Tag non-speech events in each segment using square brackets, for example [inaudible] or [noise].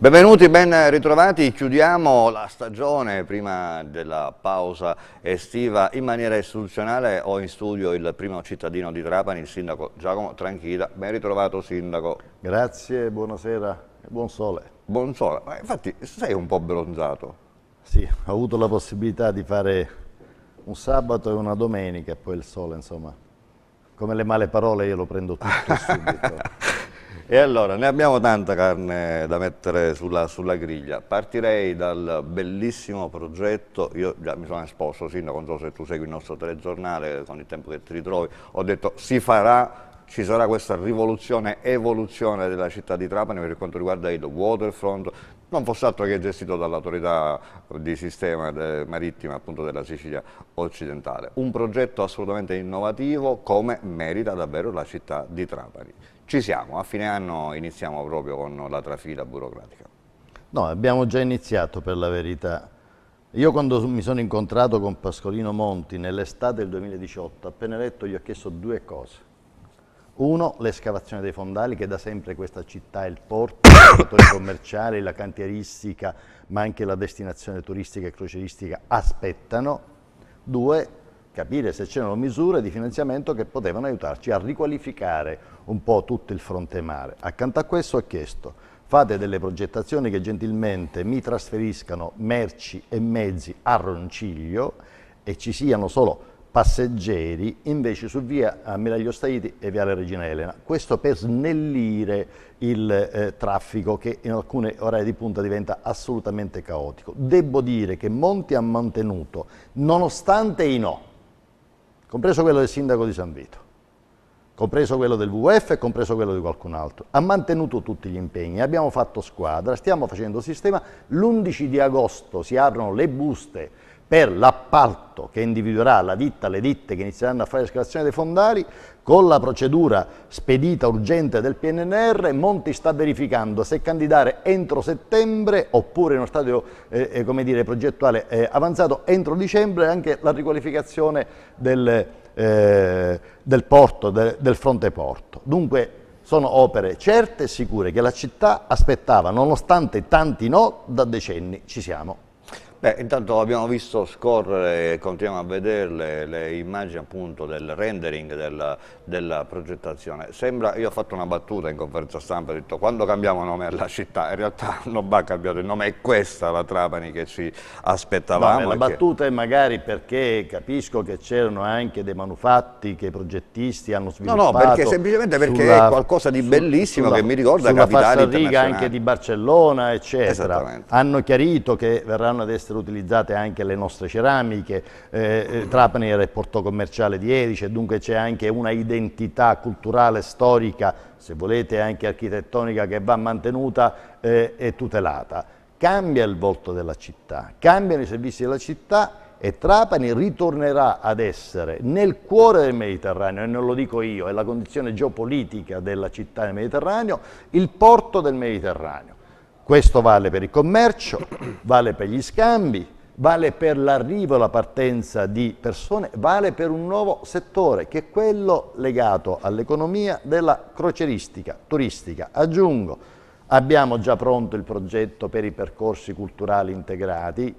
Benvenuti, ben ritrovati, chiudiamo la stagione prima della pausa estiva in maniera istituzionale, ho in studio il primo cittadino di Trapani, il sindaco Giacomo Tranchida, ben ritrovato sindaco. Grazie, buonasera e buon sole. Buon sole, Ma infatti sei un po' bronzato. Sì, ho avuto la possibilità di fare un sabato e una domenica e poi il sole insomma, come le male parole io lo prendo tutto [laughs] subito. E allora, ne abbiamo tanta carne da mettere sulla, sulla griglia. Partirei dal bellissimo progetto, io già mi sono esposto, Sindaco, non so se tu segui il nostro telegiornale, con il tempo che ti ritrovi, ho detto si farà ci sarà questa rivoluzione, evoluzione della città di Trapani per quanto riguarda il waterfront, non fosse altro che gestito dall'autorità di sistema de marittima appunto, della Sicilia occidentale. Un progetto assolutamente innovativo come merita davvero la città di Trapani. Ci siamo, a fine anno iniziamo proprio con la trafila burocratica. No, abbiamo già iniziato per la verità. Io quando mi sono incontrato con Pascolino Monti nell'estate del 2018, appena eletto gli ho chiesto due cose. Uno, l'escavazione dei fondali, che da sempre questa città è il porto, il settore [coughs] commerciale, la cantieristica, ma anche la destinazione turistica e croceristica aspettano. Due, capire se c'erano misure di finanziamento che potevano aiutarci a riqualificare un po' tutto il fronte mare. Accanto a questo ho chiesto fate delle progettazioni che gentilmente mi trasferiscano merci e mezzi a Ronciglio e ci siano solo passeggeri invece su via Ammiraglio Staiti e via Regina Elena. Questo per snellire il eh, traffico che in alcune ore di punta diventa assolutamente caotico. Devo dire che Monti ha mantenuto, nonostante i no, compreso quello del sindaco di San Vito, compreso quello del WWF e compreso quello di qualcun altro. Ha mantenuto tutti gli impegni, abbiamo fatto squadra, stiamo facendo sistema. L'11 di agosto si aprono le buste per l'appalto che individuerà la ditta, le ditte che inizieranno a fare l'escavazione dei fondali, con la procedura spedita urgente del PNNR, Monti sta verificando se candidare entro settembre oppure in uno stadio eh, eh dire, progettuale eh, avanzato entro dicembre anche la riqualificazione del, eh, del porto, de, del fronte porto. Dunque sono opere certe e sicure che la città aspettava, nonostante tanti no, da decenni ci siamo Beh, intanto abbiamo visto scorrere continuiamo a vederle le immagini appunto del rendering della, della, progettazione. Sembra, io ho fatto una battuta in conferenza stampa, ho detto quando cambiamo nome alla città, in realtà [laughs] non va cambiato il nome, è questa la Trapani che ci aspettavamo. No, la perché... battuta è magari perché capisco che c'erano anche dei manufatti che i progettisti hanno sviluppato. No, no, perché semplicemente perché sulla, è qualcosa di bellissimo sulla, che mi ricorda capitali La Sulla anche di Barcellona, eccetera. Hanno chiarito che verranno ad essere essere utilizzate anche le nostre ceramiche, eh, eh Trapani era il porto commerciale di Erice, dunque c'è anche una identità culturale, storica, se volete anche architettonica, che va mantenuta eh, e tutelata. Cambia il volto della città, cambiano i servizi della città e Trapani ritornerà ad essere nel cuore del Mediterraneo, e non lo dico io, è la condizione geopolitica della città del Mediterraneo, il porto del Mediterraneo. Questo vale per il commercio, vale per gli scambi, vale per l'arrivo e la partenza di persone, vale per un nuovo settore che è quello legato all'economia della croceristica, turistica. Aggiungo, abbiamo già pronto il progetto per i percorsi culturali integrati,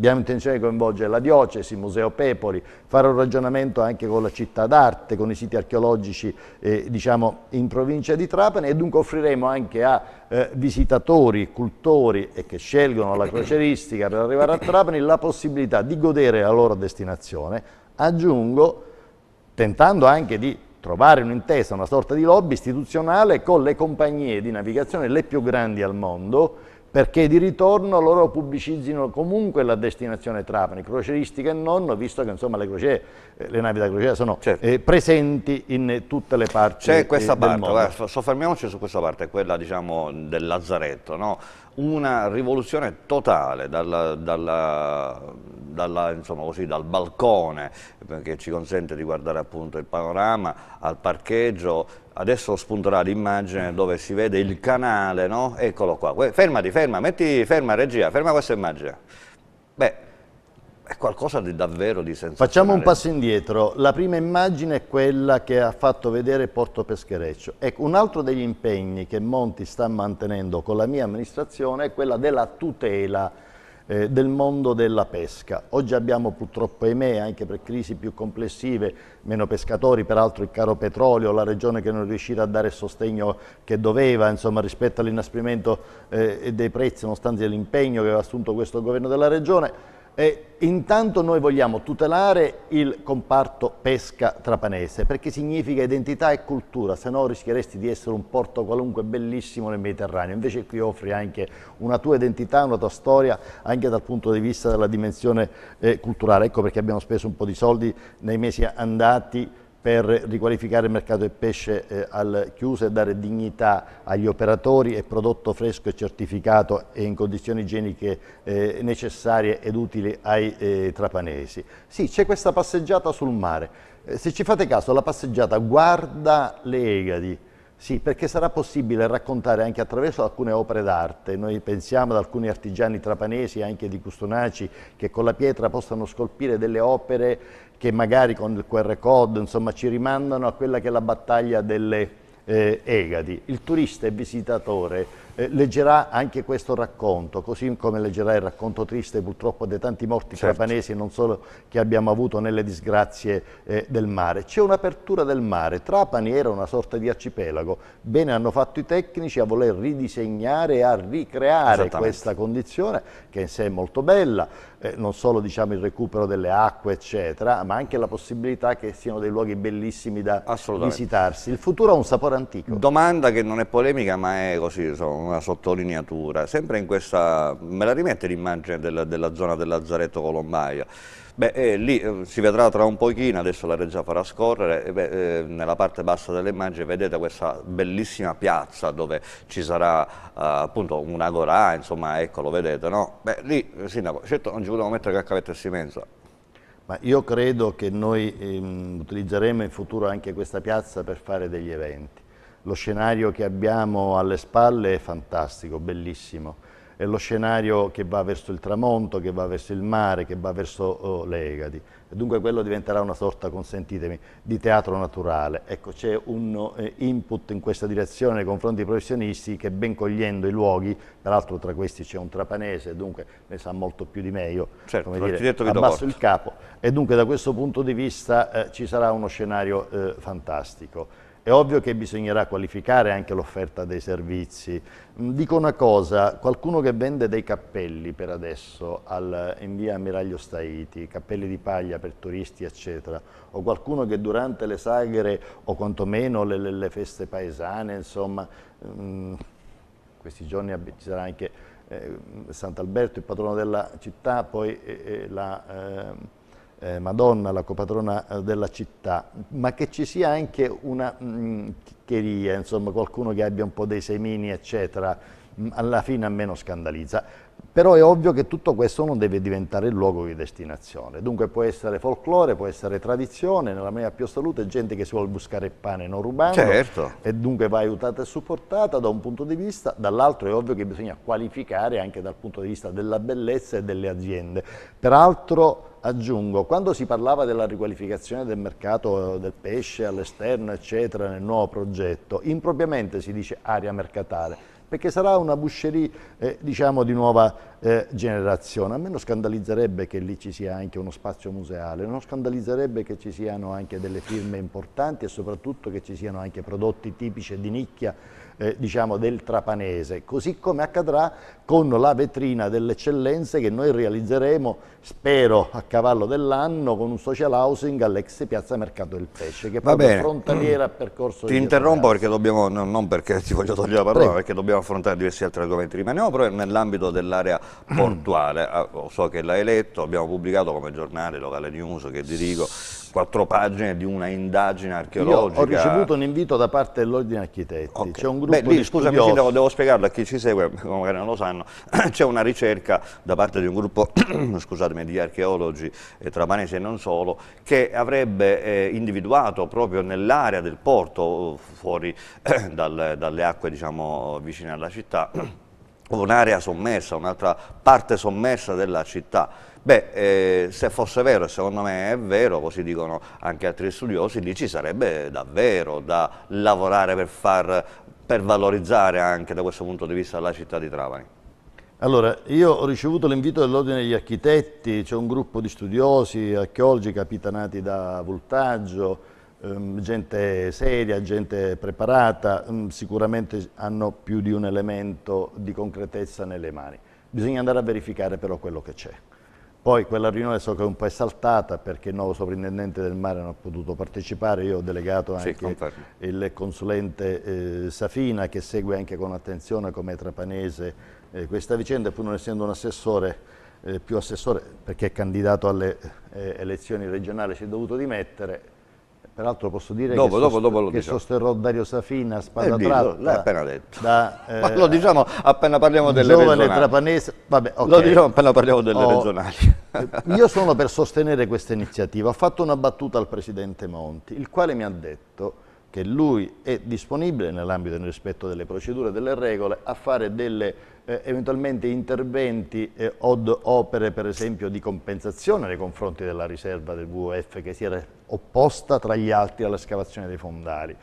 Abbiamo intenzione di coinvolgere la diocesi, il Museo Pepoli, fare un ragionamento anche con la città d'arte, con i siti archeologici eh, diciamo, in provincia di Trapani e dunque offriremo anche a eh, visitatori, cultori e eh, che scelgono la croceristica per arrivare a Trapani la possibilità di godere la loro destinazione, aggiungo tentando anche di trovare un'intesa, una sorta di lobby istituzionale con le compagnie di navigazione le più grandi al mondo perché di ritorno loro pubblicizzino comunque la destinazione Trapani, croceristica e nonno, visto che insomma, le, crociere, eh, le, navi da crociera sono certo. eh, presenti in tutte le parti C'è questa eh, parte, guarda, soffermiamoci su questa parte, quella diciamo, del lazzaretto, no? una rivoluzione totale dalla, dalla, dalla, insomma così, dal balcone che ci consente di guardare appunto il panorama al parcheggio. Adesso spunterà l'immagine dove si vede il canale, no? Eccolo qua. Fermati, ferma, metti, ferma regia, ferma questa immagine. Beh, è qualcosa di davvero di sensazionale. Facciamo un passo indietro. La prima immagine è quella che ha fatto vedere Porto Peschereccio. Ecco, un altro degli impegni che Monti sta mantenendo con la mia amministrazione è quella della tutela eh, del mondo della pesca. Oggi abbiamo purtroppo, ahimè, anche per crisi più complessive, meno pescatori, peraltro il caro petrolio, la regione che non è riuscita a dare il sostegno che doveva, insomma, rispetto all'inasprimento eh, dei prezzi, nonostante l'impegno che aveva assunto questo governo della regione e intanto noi vogliamo tutelare il comparto pesca trapanese perché significa identità e cultura, se no rischieresti di essere un porto qualunque bellissimo nel Mediterraneo, invece qui offri anche una tua identità, una tua storia anche dal punto di vista della dimensione eh, culturale, ecco perché abbiamo speso un po' di soldi nei mesi andati per riqualificare il mercato del pesce eh, al chiuso e dare dignità agli operatori e prodotto fresco e certificato e in condizioni igieniche eh, necessarie ed utili ai eh, trapanesi. Sì, c'è questa passeggiata sul mare. Eh, se ci fate caso, la passeggiata guarda le Egadi, sì, perché sarà possibile raccontare anche attraverso alcune opere d'arte. Noi pensiamo ad alcuni artigiani trapanesi, anche di Custonaci, che con la pietra possano scolpire delle opere che magari con il QR code insomma, ci rimandano a quella che è la battaglia delle eh, Egadi. Il turista e visitatore eh, leggerà anche questo racconto, così come leggerà il racconto triste purtroppo dei tanti morti certo. trapanesi, non solo che abbiamo avuto nelle disgrazie eh, del mare. C'è un'apertura del mare, Trapani era una sorta di arcipelago, bene hanno fatto i tecnici a voler ridisegnare e a ricreare questa condizione che in sé è molto bella eh, non solo diciamo, il recupero delle acque, eccetera, ma anche la possibilità che siano dei luoghi bellissimi da visitarsi. Il futuro ha un sapore antico. Domanda che non è polemica, ma è così, insomma, una sottolineatura. Sempre in questa, me la rimette l'immagine della, della zona del Lazzaretto Colombaio. Beh, eh, lì eh, si vedrà tra un pochino, adesso la regia farà scorrere, eh, beh, eh, nella parte bassa dell'immagine vedete questa bellissima piazza dove ci sarà eh, appunto un agorà, insomma, ecco, lo vedete, no? Beh, lì, eh, Sindaco, certo non ci volevo mettere che cavetta e simenza. Ma io credo che noi ehm, utilizzeremo in futuro anche questa piazza per fare degli eventi. Lo scenario che abbiamo alle spalle è fantastico, bellissimo è lo scenario che va verso il tramonto, che va verso il mare, che va verso oh, le Egadi. Dunque quello diventerà una sorta, consentitemi, di teatro naturale. Ecco, c'è un eh, input in questa direzione nei confronti dei professionisti che ben cogliendo i luoghi, peraltro tra questi c'è un trapanese, dunque ne sa molto più di me, io certo, come dire, abbasso il capo. E dunque da questo punto di vista eh, ci sarà uno scenario eh, fantastico. È ovvio che bisognerà qualificare anche l'offerta dei servizi. Mm, dico una cosa, qualcuno che vende dei cappelli per adesso al, in via Ammiraglio Staiti, cappelli di paglia per turisti eccetera, o qualcuno che durante le sagre o quantomeno le, le, le feste paesane, insomma, mh, mm, questi giorni ci sarà anche eh, Sant'Alberto, il patrono della città, poi eh, eh la... Eh, eh, Madonna, la copatrona eh, della città, ma che ci sia anche una mm, chiccheria, insomma qualcuno che abbia un po' dei semini, eccetera, mm, alla fine a me non scandalizza. Però è ovvio che tutto questo non deve diventare il luogo di destinazione. Dunque può essere folklore, può essere tradizione, nella mia più assoluta è gente che si vuole buscare il pane non rubando. Certo. E dunque va aiutata e supportata da un punto di vista, dall'altro è ovvio che bisogna qualificare anche dal punto di vista della bellezza e delle aziende. Peraltro aggiungo, quando si parlava della riqualificazione del mercato eh, del pesce all'esterno, eccetera, nel nuovo progetto, impropriamente si dice area mercatale perché sarà una boucherie eh, diciamo di nuova eh, generazione. A me non scandalizzerebbe che lì ci sia anche uno spazio museale, non scandalizzerebbe che ci siano anche delle firme importanti e soprattutto che ci siano anche prodotti tipici di nicchia eh, diciamo, del trapanese, così come accadrà con la vetrina delle eccellenze che noi realizzeremo, spero, a cavallo dell'anno con un social housing all'ex piazza Mercato del Pesce, che è frontaliera a percorso Ti interrompo perché dobbiamo, no, non perché ti voglio togliere la parola, Prego. perché dobbiamo affrontare diversi altri argomenti. Rimaniamo però nell'ambito dell'area portuale, ah, so che l'hai letto, abbiamo pubblicato come giornale, locale news che dirigo, quattro pagine di una indagine archeologica. Io ho ricevuto un invito da parte dell'Ordine Architetti, okay. c'è un gruppo Beh, lì, di scusami, studiosi... devo, devo spiegarlo a chi ci segue, magari non lo sanno, [clears throat] c'è una ricerca da parte di un gruppo [clears throat] di archeologi eh, trabanesi e non solo, che avrebbe eh, individuato proprio nell'area del porto, fuori eh, [clears throat] dal, dalle acque diciamo, vicine alla città, un'area sommersa, un'altra parte sommersa della città Beh, eh, se fosse vero, e secondo me è vero, così dicono anche altri studiosi, lì ci sarebbe davvero da lavorare per, far, per valorizzare anche da questo punto di vista la città di Trapani. Allora, io ho ricevuto l'invito dell'Ordine degli Architetti, c'è un gruppo di studiosi, archeologi capitanati da Voltaggio, ehm, gente seria, gente preparata, ehm, sicuramente hanno più di un elemento di concretezza nelle mani. Bisogna andare a verificare però quello che c'è. Poi quella riunione so che è un po' è saltata perché il nuovo sovrintendente del mare non ha potuto partecipare, io ho delegato anche sì, il consulente eh, Safina che segue anche con attenzione come trapanese eh, questa vicenda, pur non essendo un assessore, eh, più assessore perché è candidato alle eh, elezioni regionali si è dovuto dimettere, Peraltro posso dire dopo, che, dopo, sost dopo che diciamo. sosterrò Dario Safina, eh, spada eh, tratta. L'hai appena detto. Da, eh, [laughs] Ma lo diciamo appena parliamo eh, delle giovane regionali. trapanese. Vabbè, okay. Lo diciamo appena parliamo delle oh, regionali. [laughs] io sono per sostenere questa iniziativa. Ho fatto una battuta al Presidente Monti, il quale mi ha detto che lui è disponibile nell'ambito del rispetto delle procedure e delle regole a fare delle eh, eventualmente interventi eh, od opere per esempio di compensazione nei confronti della riserva del WWF che si era opposta tra gli altri all'escavazione dei fondali.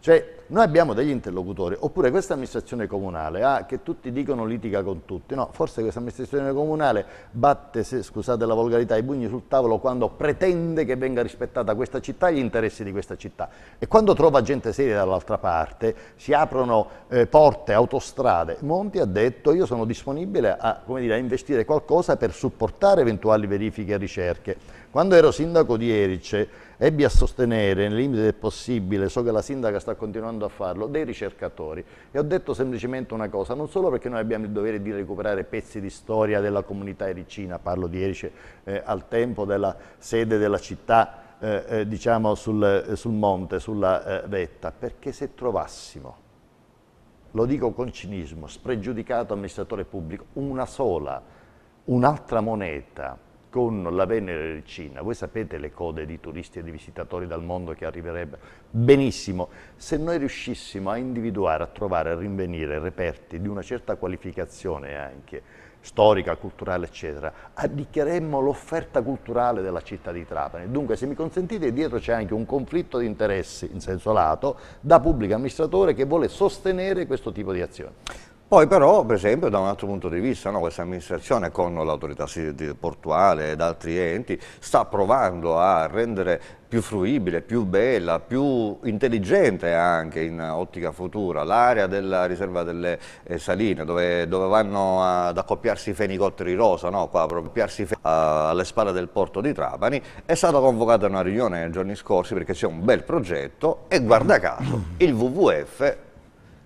Cioè, noi abbiamo degli interlocutori, oppure questa amministrazione comunale, ah, che tutti dicono litiga con tutti, no, forse questa amministrazione comunale batte, se, scusate la volgarità, i pugni sul tavolo quando pretende che venga rispettata questa città e gli interessi di questa città. E quando trova gente seria dall'altra parte, si aprono eh, porte, autostrade. Monti ha detto io sono disponibile a, dire, a investire qualcosa per supportare eventuali verifiche e ricerche. Quando ero sindaco di Erice ebbi a sostenere, nel limite del possibile, so che la sindaca sta continuando a farlo, dei ricercatori. E ho detto semplicemente una cosa, non solo perché noi abbiamo il dovere di recuperare pezzi di storia della comunità ericina, parlo di Erice eh, al tempo della sede della città, eh, eh diciamo sul, eh, sul, monte, sulla eh, vetta, perché se trovassimo, lo dico con cinismo, spregiudicato amministratore pubblico, una sola, un'altra moneta, con la Venere del Cina. Voi sapete le code di turisti e di visitatori dal mondo che arriverebbero? Benissimo, se noi riuscissimo a individuare, a trovare, a rinvenire reperti di una certa qualificazione anche, storica, culturale, eccetera, addicheremmo l'offerta culturale della città di Trapani. Dunque, se mi consentite, dietro c'è anche un conflitto di interessi, in senso lato, da pubblico amministratore che vuole sostenere questo tipo di azioni. Poi però, per esempio, da un altro punto di vista, no, questa amministrazione con l'autorità portuale ed altri enti sta provando a rendere più fruibile, più bella, più intelligente anche in ottica futura l'area della riserva delle eh, saline dove, dove, vanno ad accoppiarsi i fenicotteri rosa, no, qua, accoppiarsi alle spalle del porto di Trapani, è stata convocata una riunione nei giorni scorsi perché c'è un bel progetto e guarda caso il WWF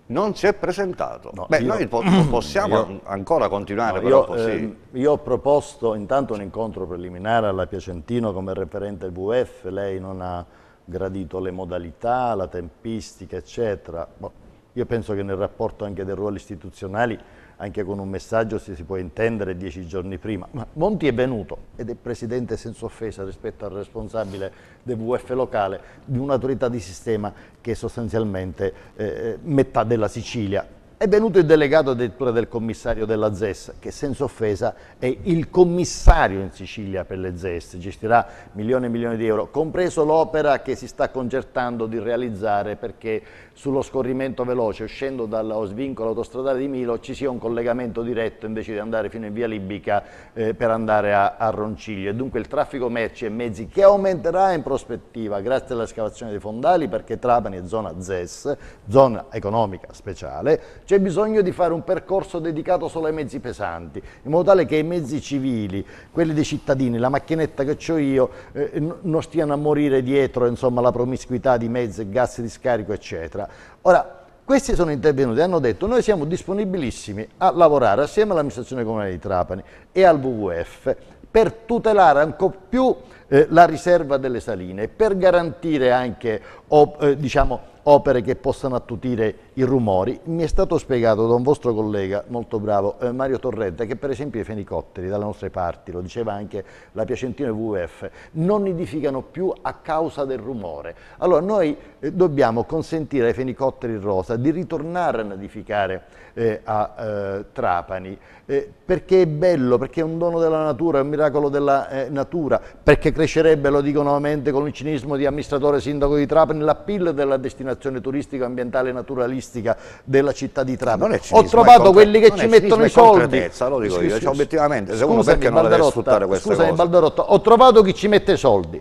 non si è presentato. No, Beh, io, noi po possiamo io, ancora continuare no, però io, così. Ehm, io ho proposto intanto un incontro preliminare alla Piacentino come referente WF, lei non ha gradito le modalità, la tempistica, eccetera. Boh, io penso che nel rapporto anche dei ruoli istituzionali anche con un messaggio se si può intendere dieci giorni prima, ma Monti è venuto ed è presidente senza offesa rispetto al responsabile del WF locale di un'autorità di sistema che è sostanzialmente eh, eh, metà della Sicilia, è venuto il delegato addirittura del commissario della ZES, che senza offesa è il commissario in Sicilia per le ZES, gestirà milioni e milioni di euro, compreso l'opera che si sta concertando di realizzare perché sullo scorrimento veloce, uscendo dallo svincolo autostradale di Milo, ci sia un collegamento diretto invece di andare fino in via Libica eh, per andare a, a, Ronciglio. E dunque il traffico merci e mezzi che aumenterà in prospettiva grazie alla scavazione dei fondali, perché Trapani è zona ZES, zona economica speciale, c'è bisogno di fare un percorso dedicato solo ai mezzi pesanti, in modo tale che i mezzi civili, quelli dei cittadini, la macchinetta che ho io, eh, non stiano a morire dietro insomma, la promiscuità di mezzi, gas di scarico, eccetera eccetera. Ora, questi sono intervenuti e hanno detto noi siamo disponibilissimi a lavorare assieme all'amministrazione comunale di Trapani e al WWF per tutelare ancora più eh, la riserva delle saline, per garantire anche o, eh, diciamo, opere che possano attutire i rumori. Mi è stato spiegato da un vostro collega molto bravo, eh, Mario Torrente, che per esempio i fenicotteri dalle nostre parti, lo diceva anche la Piacentino WWF, non nidificano più a causa del rumore. Allora noi eh, dobbiamo consentire ai fenicotteri rosa di ritornare a nidificare eh, a eh, Trapani, eh, perché è bello, perché è un dono della natura, è un miracolo della eh, natura, perché crescerebbe, lo dico nuovamente con il cinismo di amministratore sindaco di Trapani, l'appeal della destinazione turistica, ambientale e naturalistica della città di Trapani. Cinismo, Ho trovato quelli che ci mettono i soldi. Lo dico io, cioè, obiettivamente, secondo me perché non le deve sfruttare questa cosa? Scusami Baldarotto, ho trovato chi ci mette i soldi,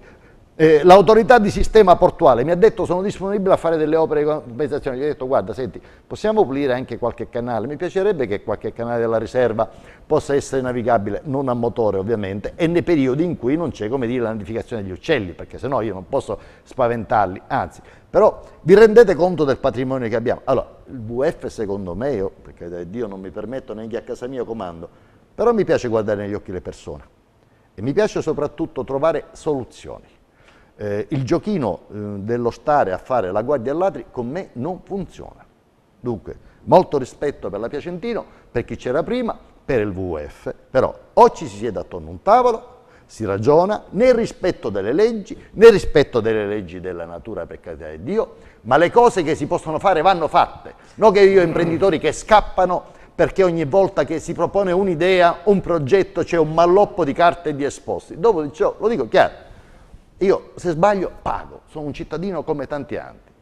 eh, l'autorità di sistema portuale mi ha detto sono disponibile a fare delle opere di compensazione, gli ho detto guarda senti possiamo pulire anche qualche canale, mi piacerebbe che qualche canale della riserva possa essere navigabile, non a motore ovviamente, e nei periodi in cui non c'è come dire la nidificazione degli uccelli, perché sennò io non posso spaventarli, anzi, però vi rendete conto del patrimonio che abbiamo? Allora, il WF secondo me, io, perché da eh, Dio non mi permetto neanche a casa mia comando, però mi piace guardare negli occhi le persone e mi piace soprattutto trovare soluzioni eh, il giochino eh, dello stare a fare la guardia e ladri con me non funziona. Dunque, molto rispetto per la Piacentino, per chi c'era prima, per il WWF, però o ci si siede attorno a un tavolo, si ragiona nel rispetto delle leggi, nel rispetto delle leggi della natura per carità di Dio, ma le cose che si possono fare vanno fatte, non che io imprenditori che scappano perché ogni volta che si propone un'idea, un progetto, c'è un malloppo di carte e di esposti. Dopo di ciò, lo dico chiaro, io se sbaglio pago, sono un cittadino come tanti altri.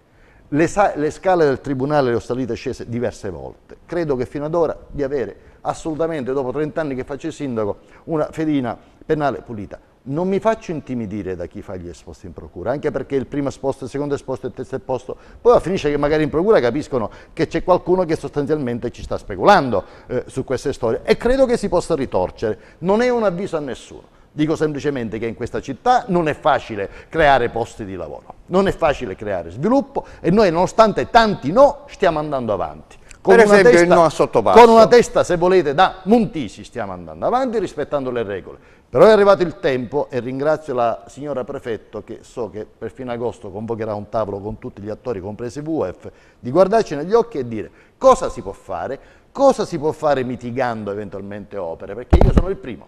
Le, le, scale del tribunale le ho salite e scese diverse volte. Credo che fino ad ora di avere assolutamente, dopo 30 anni che faccio il sindaco, una fedina penale pulita. Non mi faccio intimidire da chi fa gli esposti in procura, anche perché il primo esposto, il secondo esposto, il terzo esposto, poi finisce che magari in procura capiscono che c'è qualcuno che sostanzialmente ci sta speculando eh, su queste storie e credo che si possa ritorcere. Non è un avviso a nessuno. Dico semplicemente che in questa città non è facile creare posti di lavoro, non è facile creare sviluppo e noi nonostante tanti no stiamo andando avanti. Con per esempio testa, il no a sottopasso. Con una testa, se volete, da Montisi stiamo andando avanti rispettando le regole. Però è arrivato il tempo e ringrazio la signora prefetto che so che per fine agosto convocherà un tavolo con tutti gli attori, compresi WF, di guardarci negli occhi e dire cosa si può fare, cosa si può fare mitigando eventualmente opere, perché io sono il primo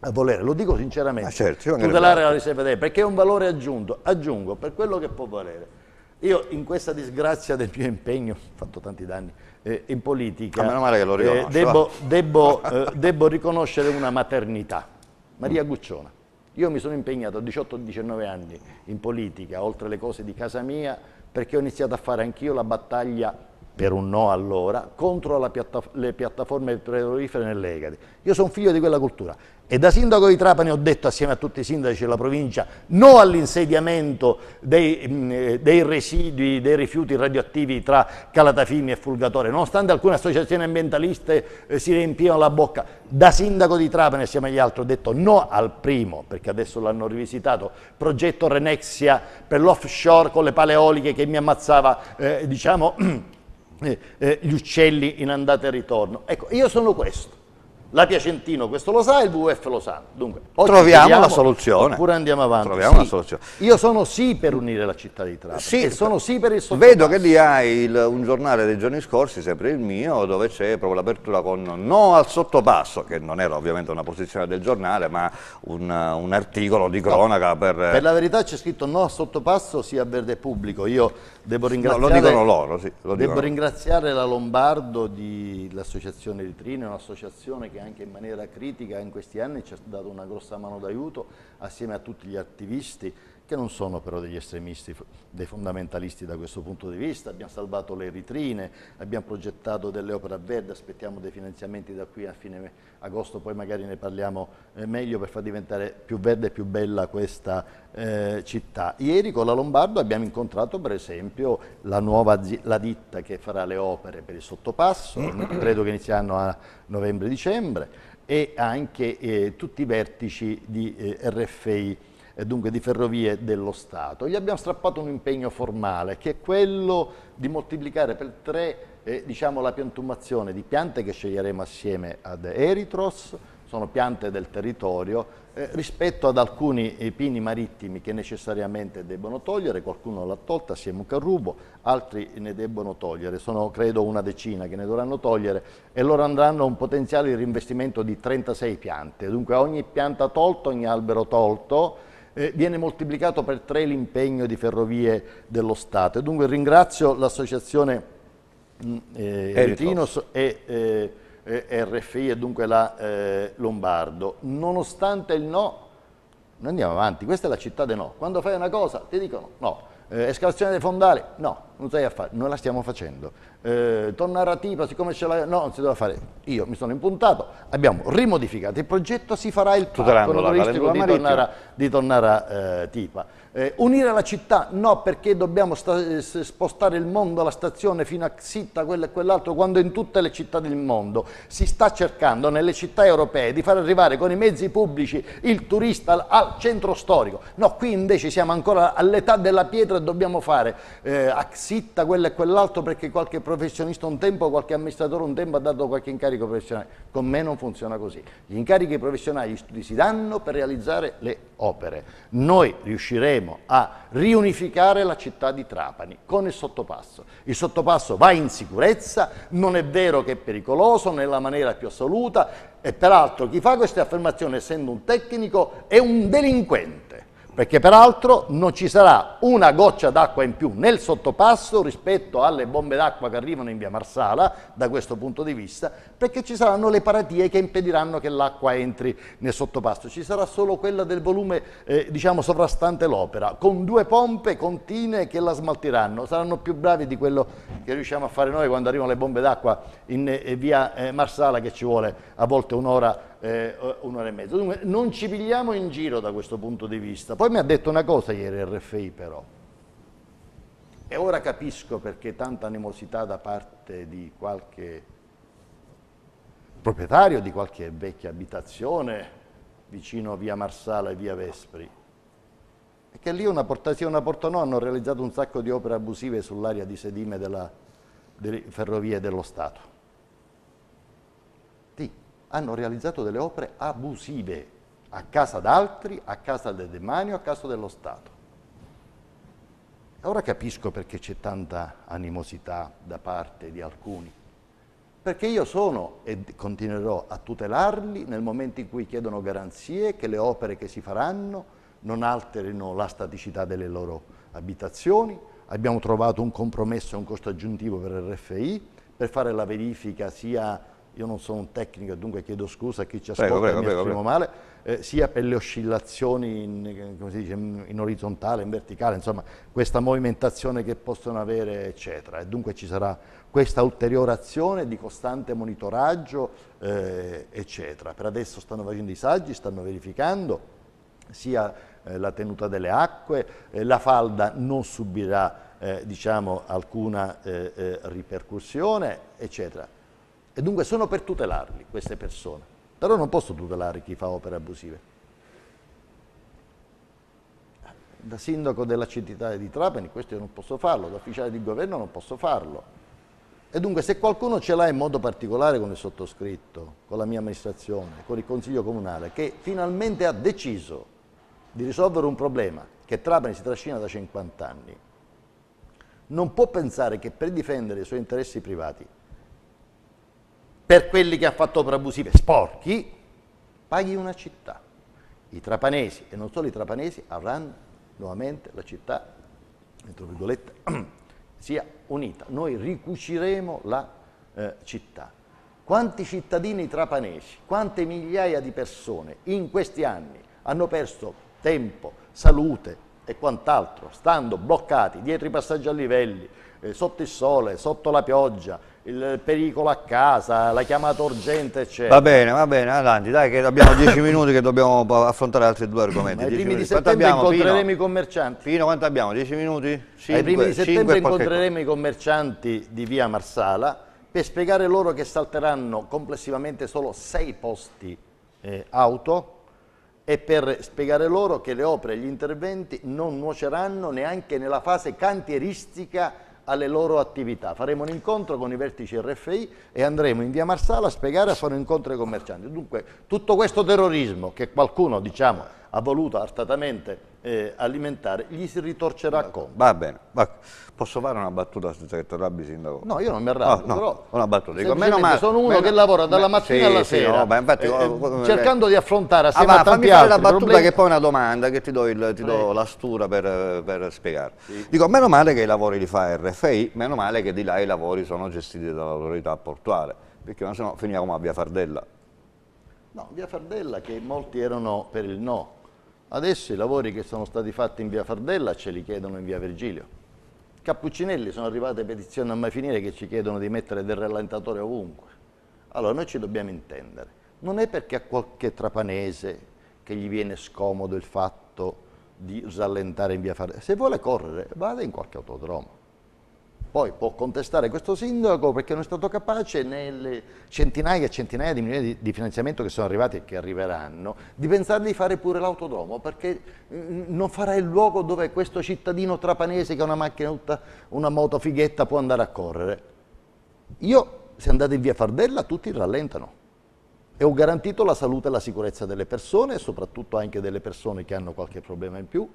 a volere, lo dico sinceramente, ah, certo, tutelare la riserva dei perché è un valore aggiunto, aggiungo per quello che può valere. Io in questa disgrazia del mio impegno, ho fatto tanti danni, eh, in politica, ah, eh, debbo, debbo, [laughs] eh, debbo, riconoscere una maternità. Maria Gucciona, io mi sono impegnato a 18-19 anni in politica, oltre le cose di casa mia, perché ho iniziato a fare anch'io la battaglia per un no allora, contro piatta, le piattaforme petrolifere nell'Egade. Io sono figlio di quella cultura e da sindaco di Trapani ho detto assieme a tutti i sindaci della provincia no all'insediamento dei, mm, eh, dei, residui, dei rifiuti radioattivi tra Calatafimi e Fulgatore, nonostante alcune associazioni ambientaliste eh, si riempivano la bocca, da sindaco di Trapani assieme agli altri ho detto no al primo, perché adesso l'hanno rivisitato, progetto Renexia per l'offshore con le paleoliche che mi ammazzava, eh, diciamo, [clears throat] Eh, eh, gli uccelli in andata e ritorno. Ecco, io sono questo. La Piacentino questo lo sa il WF lo sa. Dunque, Troviamo la soluzione. Oppure andiamo avanti. Troviamo sì. la soluzione. Io sono sì per unire la città di Trapani sì, sono sì per il sottopasso. Vedo che lì hai il, un giornale dei giorni scorsi, sempre il mio, dove c'è proprio l'apertura con no al sottopasso, che non era ovviamente una posizione del giornale, ma un, un articolo di cronaca no, per... Per la verità c'è scritto no al sottopasso sia verde pubblico. Io Devo ringraziare, no, lo loro, sì, lo devo ringraziare la Lombardo dell'Associazione di Trino, un'associazione che anche in maniera critica in questi anni ci ha dato una grossa mano d'aiuto assieme a tutti gli attivisti che non sono però degli estremisti, dei fondamentalisti da questo punto di vista, abbiamo salvato le ritrine, abbiamo progettato delle opere a verde, aspettiamo dei finanziamenti da qui a fine agosto, poi magari ne parliamo eh, meglio per far diventare più verde e più bella questa eh, città. Ieri con la Lombardo abbiamo incontrato per esempio la nuova la ditta che farà le opere per il sottopasso, [clears throat] credo che inizieranno a novembre-dicembre, e anche eh, tutti i vertici di eh, RFI e eh, dunque di ferrovie dello Stato. Gli abbiamo strappato un impegno formale che è quello di moltiplicare per tre eh, diciamo, la piantumazione di piante che sceglieremo assieme ad Eritros, sono piante del territorio, eh, rispetto ad alcuni eh, pini marittimi che necessariamente debbono togliere, qualcuno l'ha tolta, assieme a un carrubo, altri ne debbono togliere, sono credo una decina che ne dovranno togliere e loro andranno a un potenziale di rinvestimento di 36 piante, dunque ogni pianta tolta, ogni albero tolto, eh, viene moltiplicato per tre l'impegno di ferrovie dello Stato. dunque ringrazio l'associazione mm, eh, Eritrinos e eh, RFI e dunque la eh, Lombardo. Nonostante il no, noi andiamo avanti, questa è la città del no. Quando fai una cosa ti dicono no. Eh, escavazione dei fondali? No, non sai a fare, non la stiamo facendo. Eh, narrativa, siccome ce la... no, non si doveva fare. Io mi sono impuntato, abbiamo rimodificato il progetto, si farà il parco naturalistico di Tonnara, di Tonnara eh, Tipa. Eh, unire la città no perché dobbiamo eh, spostare il mondo la stazione fino a Xitta, quello e quell'altro, quando in tutte le città del mondo si sta cercando nelle città europee di far arrivare con i mezzi pubblici il turista al, al centro storico. No, qui invece siamo ancora all'età della pietra e dobbiamo fare eh, a Xitta, quello e quell'altro perché qualche professionista un tempo, qualche amministratore un tempo ha dato qualche incarico professionale. Con me non funziona così. Gli incarichi professionali, gli studi si danno per realizzare le opere. Noi riusciremo andremo a riunificare la città di Trapani con il sottopasso. Il sottopasso va in sicurezza, non è vero che è pericoloso nella maniera più assoluta e peraltro chi fa queste affermazioni essendo un tecnico è un delinquente perché peraltro non ci sarà una goccia d'acqua in più nel sottopasso rispetto alle bombe d'acqua che arrivano in via Marsala, da questo punto di vista, perché ci saranno le paratie che impediranno che l'acqua entri nel sottopasso, ci sarà solo quella del volume eh, diciamo sovrastante l'opera, con due pompe continue che la smaltiranno, saranno più bravi di quello che riusciamo a fare noi quando arrivano le bombe d'acqua in eh, via eh, Marsala che ci vuole a volte un'ora eh, un'ora e mezza. Dunque non ci pigliamo in giro da questo punto di vista. Poi mi ha detto una cosa ieri RFI però, e ora capisco perché tanta animosità da parte di qualche proprietario di qualche vecchia abitazione vicino a via Marsala e via Vespri. E che lì una porta sì e una porta no hanno realizzato un sacco di opere abusive sull'area di sedime della, delle ferrovie dello Stato hanno realizzato delle opere abusive a casa d'altri, a casa del demanio, a casa dello Stato. Ora capisco perché c'è tanta animosità da parte di alcuni, perché io sono e continuerò a tutelarli nel momento in cui chiedono garanzie che le opere che si faranno non alterino la staticità delle loro abitazioni. Abbiamo trovato un compromesso e un costo aggiuntivo per RFI per fare la verifica sia io non sono un tecnico, dunque chiedo scusa a chi ci ascolta prego, prego, prego male, eh, sia per le oscillazioni in, dice, in, orizzontale, in verticale, insomma questa movimentazione che possono avere eccetera. E dunque ci sarà questa ulteriore azione di costante monitoraggio eh, eccetera. Per adesso stanno facendo i saggi, stanno verificando sia eh, la tenuta delle acque, eh, la falda non subirà eh, diciamo, alcuna eh, ripercussione eccetera e dunque sono per tutelarli queste persone, però non posso tutelare chi fa opere abusive. Da sindaco della città di Trapani questo io non posso farlo, da ufficiale di governo non posso farlo. E dunque se qualcuno ce l'ha in modo particolare con il sottoscritto, con la mia amministrazione, con il Consiglio Comunale, che finalmente ha deciso di risolvere un problema che Trapani si trascina da 50 anni, non può pensare che per difendere i suoi interessi privati per quelli che ha fatto opere abusive sporchi, paghi una città. I trapanesi, e non solo i trapanesi, avranno nuovamente la città, entro virgolette, [clears throat] sia unita. Noi ricuciremo la eh, città. Quanti cittadini trapanesi, quante migliaia di persone in questi anni hanno perso tempo, salute e quant'altro, stando bloccati dietro i passaggi a livelli, eh, sotto il sole, sotto la pioggia, il pericolo a casa, la chiamata urgente, eccetera. Va bene, va bene, avanti, dai che abbiamo dieci [laughs] minuti che dobbiamo affrontare altri due argomenti. Ai primi di settembre incontreremo Pino? i commercianti. Fino quanto abbiamo? Dieci minuti? 5, Ai primi di settembre incontreremo cosa. i commercianti di via Marsala per spiegare loro che salteranno complessivamente solo sei posti eh, auto e per spiegare loro che le opere e gli interventi non nuoceranno neanche nella fase cantieristica alle loro attività. Faremo un incontro con i vertici RFI e andremo in via Marsala a spiegare a fare un incontro ai commercianti. Dunque tutto questo terrorismo che qualcuno diciamo, ha voluto artatamente eh, alimentare, gli si ritorcerà contro. Va bene, va. posso fare una battuta senza che ti arrabbi sindaco? No, io non mi arrabbio, no, no, una battuta. Dico, meno male, sono uno meno, che lavora dalla mattina sì, alla sì, sera, no, infatti, eh, eh, cercando di affrontare ah, assieme ah, va, a tanti altri la battuta problemi. che poi è una domanda che ti do, il, ti do la stura per, per spiegare. Sì. Dico, meno male che i lavori li fa RFI, meno male che di là i lavori sono gestiti dall'autorità portuale, perché se no finiamo a Via Fardella. No, Via Fardella che molti erano per il no, Adesso i lavori che sono stati fatti in via Fardella ce li chiedono in via Virgilio. Cappuccinelli sono arrivate petizioni a mai finire che ci chiedono di mettere del rallentatore ovunque. Allora noi ci dobbiamo intendere. Non è perché a qualche trapanese che gli viene scomodo il fatto di rallentare in via Fardella. Se vuole correre, vada in qualche autodromo poi può contestare questo sindaco perché non è stato capace nelle centinaia e centinaia di milioni di, di finanziamento che sono arrivati e che arriveranno di pensare di fare pure l'autodromo perché mm, non farà il luogo dove questo cittadino trapanese che ha una macchina, tutta, una moto fighetta può andare a correre. Io, se andate in via Fardella, tutti rallentano e ho garantito la salute e la sicurezza delle persone e soprattutto anche delle persone che hanno qualche problema in più,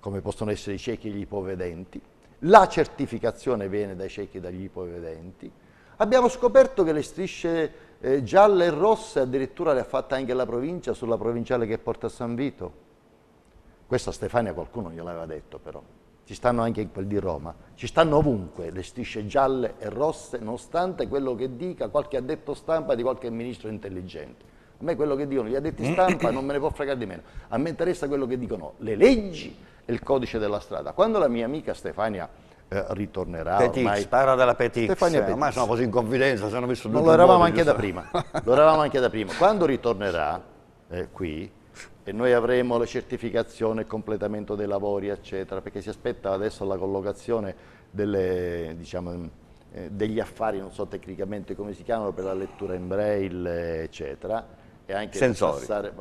come possono essere i ciechi e gli ipovedenti la certificazione viene dai ciechi e dagli ipovedenti, abbiamo scoperto che le strisce eh, gialle e rosse addirittura le ha fatte anche la provincia sulla provinciale che porta a San Vito. Questa Stefania qualcuno gliel'aveva detto però, ci stanno anche in quel di Roma, ci stanno ovunque le strisce gialle e rosse nonostante quello che dica qualche addetto stampa di qualche ministro intelligente. A me quello che dicono gli addetti mm. stampa non me ne può fregare di meno, a me interessa quello che dicono le leggi il codice della strada. Quando la mia amica Stefania eh, ritornerà Petix, ormai... parla della Petix, Stefania eh, Petix. ormai sono così in confidenza, sono messo tutto no, lo eravamo anche da prima, lo eravamo anche da prima. Quando ritornerà eh, qui e noi avremo la certificazione, il completamento dei lavori, eccetera, perché si aspetta adesso la collocazione delle, diciamo, mm, eh, degli affari, non so tecnicamente come si chiamano, per la lettura in braille, eccetera. E anche Sensori. Passare,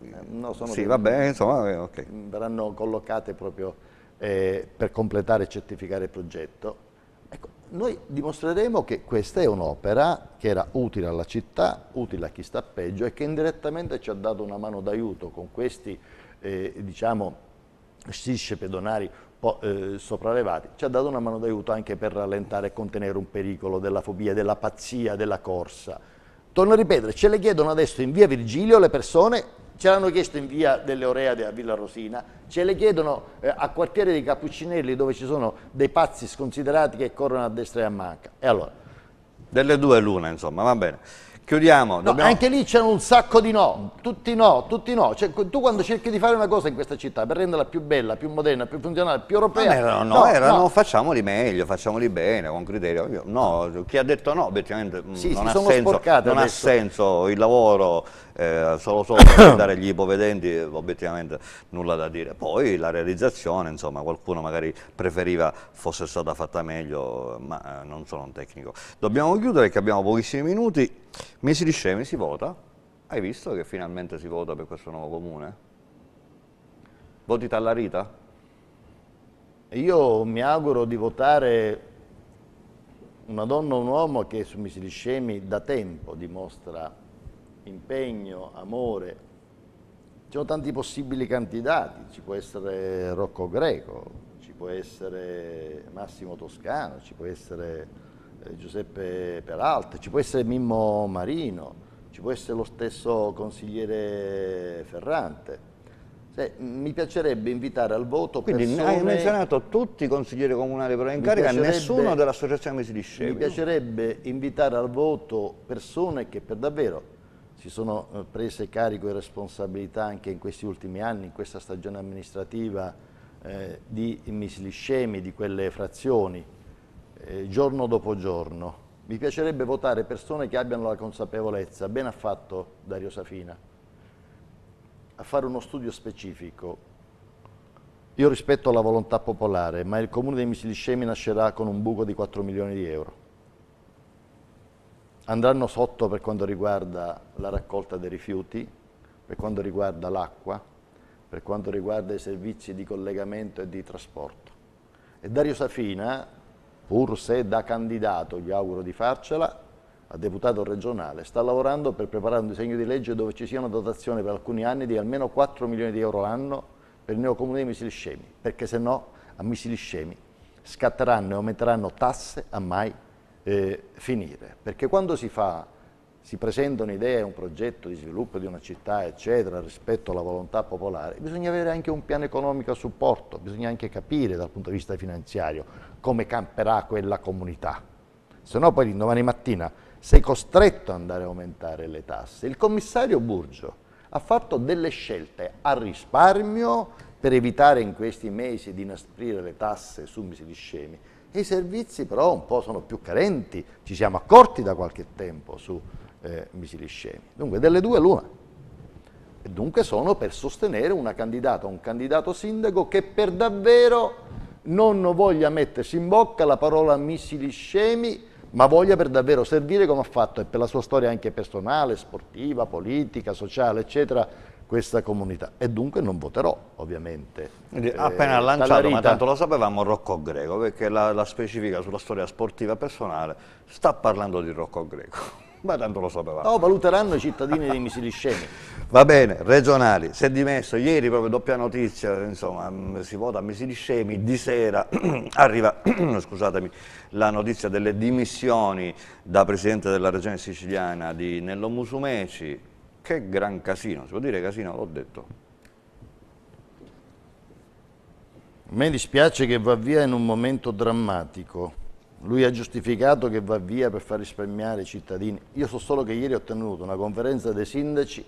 No, sono sì, vabbè, insomma, okay. verranno collocate proprio eh, per completare e certificare il progetto. Ecco, noi dimostreremo che questa è un'opera che era utile alla città, utile a chi sta peggio e che indirettamente ci ha dato una mano d'aiuto con questi, eh, diciamo, strisce pedonali po, eh, sopraelevati, ci ha dato una mano d'aiuto anche per rallentare e contenere un pericolo della fobia, della pazzia, della corsa. Torno a ripetere, ce le chiedono adesso in via Virgilio le persone ce l'hanno chiesto in via delle Oreade a Villa Rosina, ce le chiedono eh, a quartiere dei Cappuccinelli dove ci sono dei pazzi sconsiderati che corrono a destra e a manca. E allora? Delle due l'una, insomma, va bene. Chiudiamo. Dobbiamo... anche lì c'erano un sacco di no, tutti no, tutti no. Cioè, tu quando cerchi di fare una cosa in questa città per renderla più bella, più moderna, più funzionale, più europea... Erano, no, no, erano no. facciamoli meglio, facciamoli bene, con criterio. no, chi ha detto no, obiettivamente mm, sì, non, ha senso, non ha senso, il lavoro, eh, solo solo [coughs] per dare agli ipovedenti, obiettivamente nulla da dire. Poi la realizzazione, insomma, qualcuno magari preferiva fosse stata fatta meglio, ma eh, non sono un tecnico. Dobbiamo chiudere che abbiamo pochissimi minuti. Mesi di scemi si vota. Hai visto che finalmente si vota per questo nuovo comune? Voti Tallarita? Io mi auguro di votare una donna o un uomo che su Mesi di scemi da tempo dimostra impegno, amore. Ci sono tanti possibili candidati, ci può essere Rocco Greco, ci può essere Massimo Toscano, ci può essere eh, Giuseppe Peralta, ci può essere Mimmo Marino, ci può essere lo stesso consigliere Ferrante. Cioè, mi piacerebbe invitare al voto Quindi persone... hai menzionato tutti i consiglieri comunali però in mi carica, nessuno dell'associazione Mesi di Scemi. Mi piacerebbe invitare al voto persone che per davvero si sono eh, prese carico e responsabilità anche in questi ultimi anni, in questa stagione amministrativa eh, di misli scemi, di quelle frazioni eh, giorno dopo giorno. Mi piacerebbe votare persone che abbiano la consapevolezza, ben ha fatto Dario Safina, a fare uno studio specifico. Io rispetto la volontà popolare, ma il comune dei Misiliscemi nascerà con un buco di 4 milioni di euro. Andranno sotto per quanto riguarda la raccolta dei rifiuti, per quanto riguarda l'acqua, per quanto riguarda i servizi di collegamento e di trasporto. E Dario Safina pur se da candidato gli auguro di farcela, a deputato regionale, sta lavorando per preparare un disegno di legge dove ci sia una dotazione per alcuni anni di almeno 4 milioni di euro l'anno per il neocomune dei missili scemi, perché se no a missili scemi scatteranno e aumenteranno tasse a mai eh, finire. Perché quando si fa, si presenta un'idea, un progetto di sviluppo di una città, eccetera, rispetto alla volontà popolare, bisogna avere anche un piano economico a supporto, bisogna anche capire dal punto di vista finanziario come camperà quella comunità. Se no poi domani mattina sei costretto ad andare a aumentare le tasse. Il commissario Burgio ha fatto delle scelte a risparmio per evitare in questi mesi di inasprire le tasse su misili scemi. I servizi però un po' sono più carenti, ci siamo accorti da qualche tempo su eh, misili scemi. Dunque delle due l'una. E dunque sono per sostenere una candidata, un candidato sindaco che per davvero non voglia mettersi in bocca la parola missili scemi, ma voglia per davvero servire come ha fatto e per la sua storia anche personale, sportiva, politica, sociale, eccetera, questa comunità. E dunque non voterò, ovviamente. Quindi, eh, appena lanciato, Tallarita. ma tanto lo sapevamo, Rocco Greco, perché la, la specifica sulla storia sportiva personale sta parlando di Rocco Greco. Ma tanto lo sapevamo. Oh, valuteranno i cittadini dei misiliscemi. [laughs] Va bene, regionali, si è dimesso ieri proprio doppia notizia, insomma, mm, si vota a misiliscemi, di sera [clears throat] arriva, [clears throat] scusatemi, la notizia delle dimissioni da Presidente della Regione Siciliana di Nello Musumeci. Che gran casino, si può dire casino, l'ho detto. A me dispiace che va via in un momento drammatico. Lui ha giustificato che va via per far risparmiare i cittadini. Io so solo che ieri ho tenuto una conferenza dei sindaci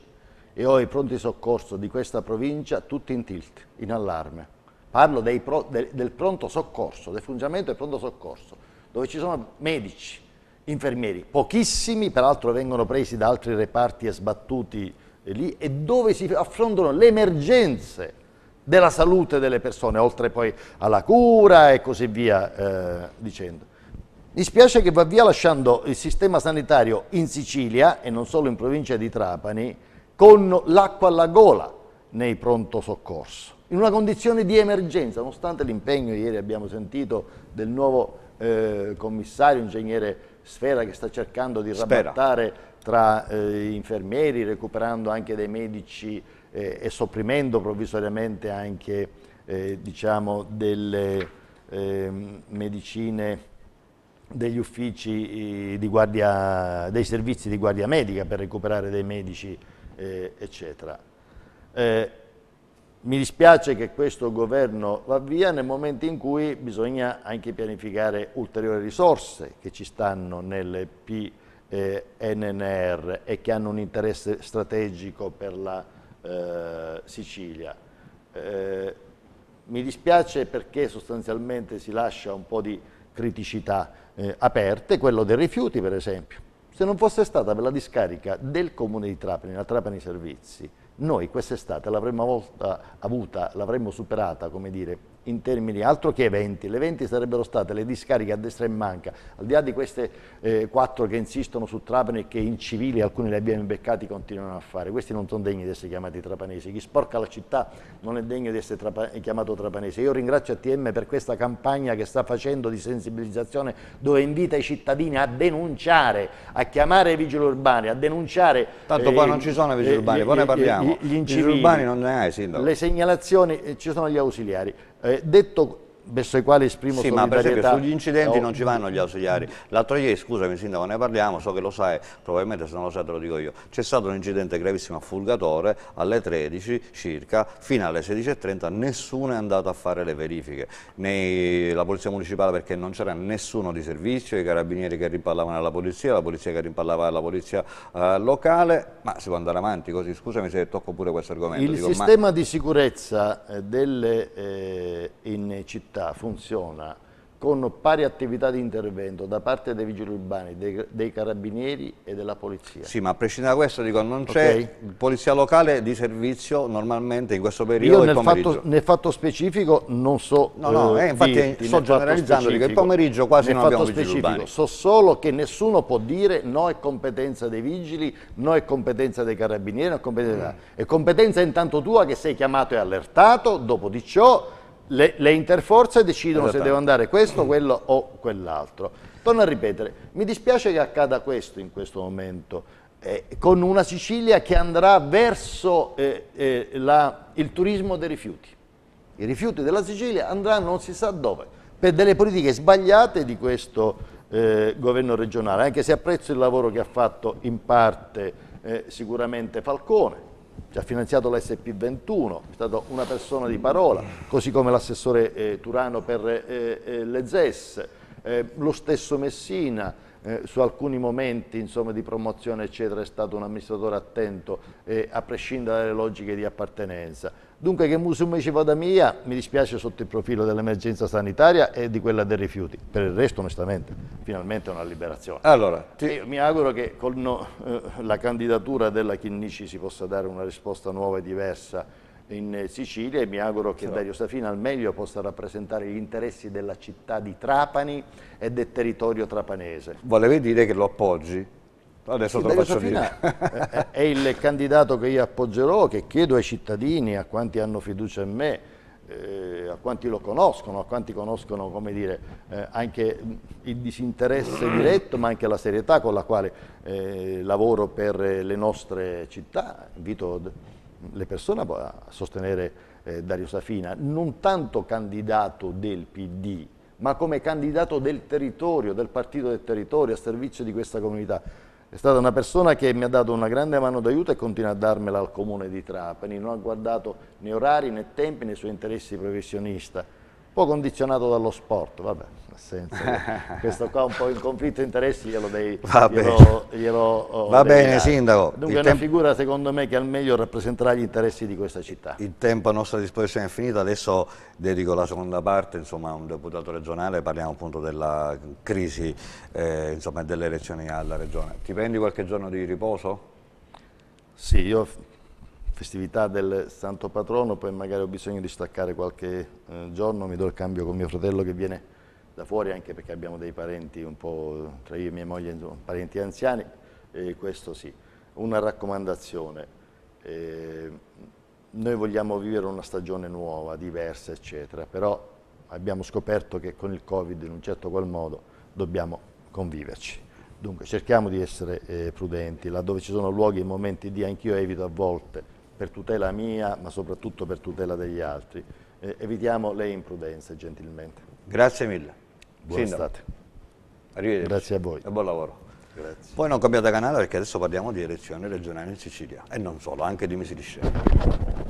e ho i pronti soccorso di questa provincia tutti in tilt, in allarme. Parlo pro, del, del pronto soccorso, del funzionamento del pronto soccorso, dove ci sono medici, infermieri, pochissimi, peraltro vengono presi da altri reparti e sbattuti lì, e dove si affrontano le emergenze della salute delle persone, oltre poi alla cura e così via eh, dicendo. Dispiace che va via lasciando il sistema sanitario in Sicilia e non solo in provincia di Trapani con l'acqua alla gola nei pronto soccorso, in una condizione di emergenza, nonostante l'impegno, ieri abbiamo sentito, del nuovo eh, commissario, ingegnere Sfera, che sta cercando di rabattare tra eh, infermieri, recuperando anche dei medici eh, e sopprimendo provvisoriamente anche eh, diciamo, delle ehm, medicine degli uffici eh, di guardia, dei servizi di guardia medica per recuperare dei medici, eh, eccetera. Eh, mi dispiace che questo governo va via nel momento in cui bisogna anche pianificare ulteriori risorse che ci stanno nel PNNR e che hanno un interesse strategico per la eh, Sicilia. Eh, mi dispiace perché sostanzialmente si lascia un po' di criticità eh, aperte, quello dei rifiuti per esempio. Se non fosse stata per la discarica del comune di Trapani, la Trapani Servizi, noi quest'estate l'avremmo avuta, l'avremmo superata, come dire, in termini altro che eventi, le eventi sarebbero state le discariche a destra e manca, al di là di queste eh, quattro che insistono su Trapani e che in civili alcuni li abbiamo imbeccati continuano a fare, questi non sono degni di essere chiamati trapanesi, chi sporca la città non è degno di essere trapa chiamato trapanese. Io ringrazio ATM per questa campagna che sta facendo di sensibilizzazione dove invita i cittadini a denunciare, a chiamare i vigili urbani, a denunciare... Tanto eh, qua non ci sono i vigili eh, urbani, eh, poi ne eh, parliamo, gli, gli incivili, vigili urbani non ne hai eh, sindaco. Le segnalazioni, ci sono gli ausiliari. Eh, detto verso i quali esprimo sì, solidarietà. Sì, ma per esempio sugli incidenti no. Eh, non ci vanno gli ausiliari. L'altro ieri, scusami Sindaco, ne parliamo, so che lo sai, probabilmente se non lo sai te lo dico io, c'è stato un incidente gravissimo a Fulgatore alle 13 circa, fino alle 16.30 nessuno è andato a fare le verifiche, né la Polizia Municipale perché non c'era nessuno di servizio, i carabinieri che rimpallavano alla Polizia, la Polizia che rimpallava alla Polizia eh, locale, ma si può andare avanti così, scusami se tocco pure questo argomento. Il dico, sistema ma... di sicurezza eh, delle, eh, in città città funziona con pari attività di intervento da parte dei vigili urbani, dei, dei carabinieri e della polizia. Sì, ma a prescindere da questo dico, non c'è okay. polizia locale di servizio normalmente in questo periodo Io nel fatto, nel fatto, specifico non so No, no, eh, eh infatti dirti, sto generalizzando, dico, il pomeriggio quasi non abbiamo vigili specifico, urbani. So solo che nessuno può dire no è competenza dei vigili, no è competenza dei carabinieri, no è competenza... Mm. È competenza intanto tua che sei chiamato e allertato, dopo di ciò le, le interforze decidono se esatto. devo andare questo, quello o quell'altro. Torno a ripetere, mi dispiace che accada questo in questo momento, eh, con una Sicilia che andrà verso eh, eh, la, il turismo dei rifiuti. I rifiuti della Sicilia andranno non si sa dove, per delle politiche sbagliate di questo eh, governo regionale, anche se apprezzo il lavoro che ha fatto in parte eh, sicuramente Falcone, ci ha finanziato l'SP21, è stata una persona di parola, così come l'assessore eh, Turano per eh, eh, le ZES, eh, lo stesso Messina, eh, su alcuni momenti insomma, di promozione eccetera, è stato un amministratore attento eh, a prescindere dalle logiche di appartenenza. Dunque che Musume ci vada mia mi dispiace sotto il profilo dell'emergenza sanitaria e di quella dei rifiuti, per il resto onestamente finalmente è una liberazione. Allora, ti... Mi auguro che con no, eh, la candidatura della Chinnici si possa dare una risposta nuova e diversa in Sicilia e mi auguro che Dario Safina al meglio possa rappresentare gli interessi della città di Trapani e del territorio trapanese. Volevi dire che lo appoggi? Adesso sì, te lo faccio dire. è il candidato che io appoggerò, che chiedo ai cittadini, a quanti hanno fiducia in me, eh, a quanti lo conoscono, a quanti conoscono dire, eh, anche il disinteresse diretto ma anche la serietà con la quale eh, lavoro per le nostre città. Invito le persone a sostenere eh, Dario Safina, non tanto candidato del PD, ma come candidato del territorio, del partito del territorio, a servizio di questa comunità. È stata una persona che mi ha dato una grande mano d'aiuto e continua a darmela al comune di Trapani, non ha guardato né orari né tempi né suoi interessi professionista un po' condizionato dallo sport, vabbè, nel senso [laughs] questo qua un po' in conflitto di interessi glielo dei Va bene, glielo, glielo, oh, Va bene sindaco. Dunque è una figura secondo me che al meglio rappresenterà gli interessi di questa città. Il tempo a nostra disposizione è finito, adesso dedico la seconda parte insomma, a un deputato regionale, parliamo appunto della crisi eh, delle elezioni alla regione. Ti prendi qualche giorno di riposo? Sì, io festività del Santo Patrono, poi magari ho bisogno di staccare qualche eh, giorno, mi do il cambio con mio fratello che viene da fuori anche perché abbiamo dei parenti un po' tra io e mia moglie, insomma, parenti anziani, e questo sì. Una raccomandazione, eh, noi vogliamo vivere una stagione nuova, diversa, eccetera, però abbiamo scoperto che con il Covid in un certo qual modo dobbiamo conviverci. Dunque cerchiamo di essere eh, prudenti, laddove ci sono luoghi e momenti di anch'io evito a volte per tutela mia ma soprattutto per tutela degli altri. Eh, evitiamo le imprudenze gentilmente. Grazie mille. Buona Sindaco. estate. Arrivederci. Grazie a voi. E buon lavoro. Grazie. Poi non cambiate canale perché adesso parliamo di elezioni regionali in Sicilia e non solo, anche di Misi di Scena.